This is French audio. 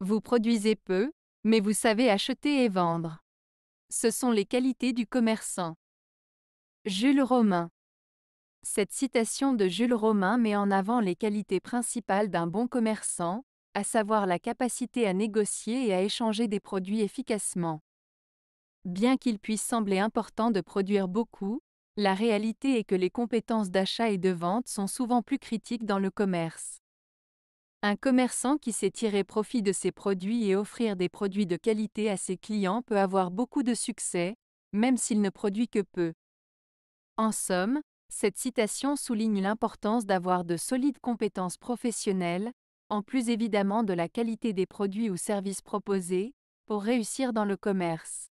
Vous produisez peu, mais vous savez acheter et vendre. Ce sont les qualités du commerçant. Jules Romain. Cette citation de Jules Romain met en avant les qualités principales d'un bon commerçant, à savoir la capacité à négocier et à échanger des produits efficacement. Bien qu'il puisse sembler important de produire beaucoup, la réalité est que les compétences d'achat et de vente sont souvent plus critiques dans le commerce. Un commerçant qui sait tirer profit de ses produits et offrir des produits de qualité à ses clients peut avoir beaucoup de succès, même s'il ne produit que peu. En somme, cette citation souligne l'importance d'avoir de solides compétences professionnelles, en plus évidemment de la qualité des produits ou services proposés, pour réussir dans le commerce.